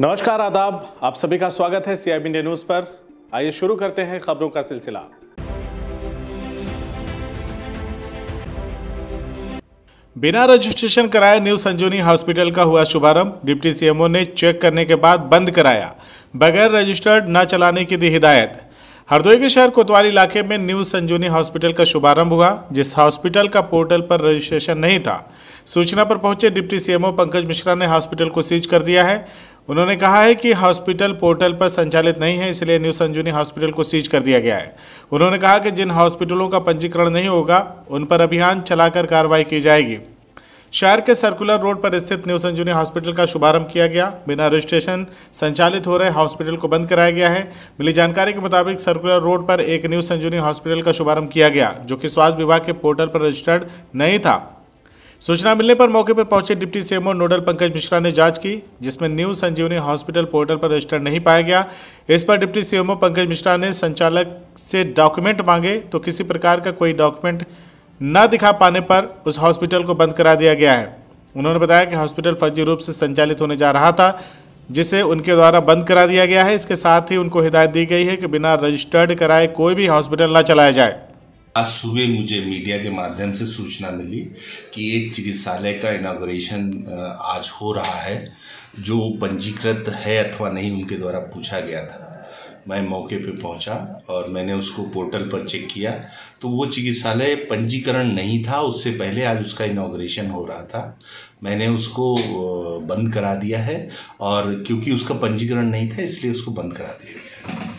नमस्कार आदाब आप सभी का स्वागत है सीआईबी इंडिया न्यूज पर आइए शुरू करते हैं खबरों का सिलसिला बिना रजिस्ट्रेशन कराए न्यू संजोनी हॉस्पिटल का हुआ शुभारंभ डिप्टी सीएमओ ने चेक करने के बाद बंद कराया बगैर रजिस्टर्ड न चलाने की दी हिदायत हरदोई के शहर कोतवाली इलाके में न्यू संजोनी हॉस्पिटल का शुभारंभ हुआ जिस हॉस्पिटल का पोर्टल पर रजिस्ट्रेशन नहीं था सूचना पर पहुंचे डिप्टी सीएमओ पंकज मिश्रा ने हॉस्पिटल को सीज कर दिया है उन्होंने कहा है कि हॉस्पिटल पोर्टल पर संचालित नहीं है इसलिए न्यू संजीवनी हॉस्पिटल को सीज कर दिया गया है उन्होंने कहा कि जिन हॉस्पिटलों का पंजीकरण नहीं होगा उन पर अभियान चलाकर कार्रवाई की जाएगी शहर के सर्कुलर रोड पर स्थित न्यू संजीवनी हॉस्पिटल का शुभारंभ किया गया बिना रजिस्ट्रेशन संचालित हो रहे हॉस्पिटल को बंद कराया गया है मिली जानकारी के मुताबिक सर्कुलर रोड पर एक न्यू संजीवनी हॉस्पिटल का शुभारंभ किया गया जो कि स्वास्थ्य विभाग के पोर्टल पर रजिस्टर्ड नहीं था सूचना मिलने पर मौके पर पहुंचे deputy CMO nodal Pankaj Mishra ने जांच की जिसमें न्यू संजीवनी हॉस्पिटल पोर्टल पर रजिस्टर नहीं पाया गया इस पर डिप्टी सीएमओ पंकज मिश्रा ने संचालक से डॉक्यूमेंट मांगे तो किसी प्रकार का कोई डॉक्यूमेंट न दिखा पाने पर उस हॉस्पिटल को बंद करा दिया गया है उन्होंने बताया कि हॉस्पिटल फर्जी रूप से संचालित होने जा रहा था जिसे उनके द्वारा बंद करा दिया गया है इसके साथ ही उनको हिदायत दी गई है कि बिना रजिस्टर्ड कराए कोई भी हॉस्पिटल न चलाया जाए आज सुबह मुझे मीडिया के माध्यम से सूचना मिली कि एक चिकित्सालय का इनाग्रेशन आज हो रहा है जो पंजीकृत है अथवा नहीं उनके द्वारा पूछा गया था मैं मौके पे पहुंचा और मैंने उसको पोर्टल पर चेक किया तो वो चिकित्सालय पंजीकरण नहीं था उससे पहले आज उसका इनाग्रेशन हो रहा था मैंने उसको बंद करा दिया है और क्योंकि उसका पंजीकरण नहीं था इसलिए उसको बंद करा दिया गया